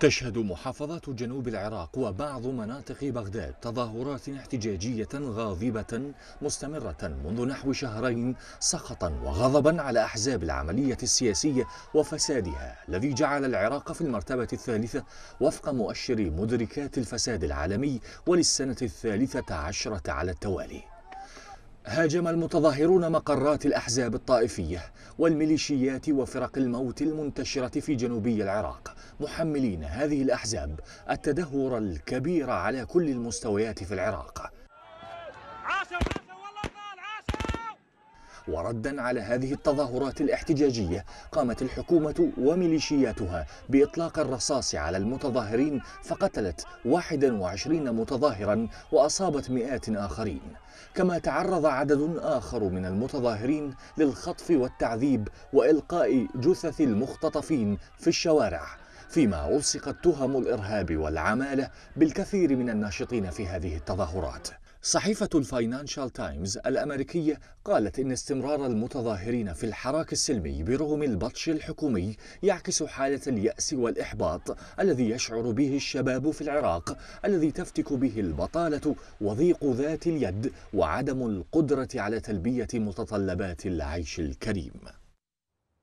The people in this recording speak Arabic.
تشهد محافظات جنوب العراق وبعض مناطق بغداد تظاهرات احتجاجية غاضبة مستمرة منذ نحو شهرين سخطا وغضبا على أحزاب العملية السياسية وفسادها الذي جعل العراق في المرتبة الثالثة وفق مؤشر مدركات الفساد العالمي وللسنة الثالثة عشرة على التوالي هاجم المتظاهرون مقرات الأحزاب الطائفية والميليشيات وفرق الموت المنتشرة في جنوبي العراق محملين هذه الأحزاب التدهور الكبير على كل المستويات في العراق وردا على هذه التظاهرات الاحتجاجية قامت الحكومة وميليشياتها بإطلاق الرصاص على المتظاهرين فقتلت 21 متظاهرا وأصابت مئات آخرين كما تعرض عدد آخر من المتظاهرين للخطف والتعذيب وإلقاء جثث المختطفين في الشوارع فيما ألصقت تهم الإرهاب والعمالة بالكثير من الناشطين في هذه التظاهرات صحيفة فاينانشال تايمز الأمريكية قالت إن استمرار المتظاهرين في الحراك السلمي برغم البطش الحكومي يعكس حالة اليأس والإحباط الذي يشعر به الشباب في العراق الذي تفتك به البطالة وضيق ذات اليد وعدم القدرة على تلبية متطلبات العيش الكريم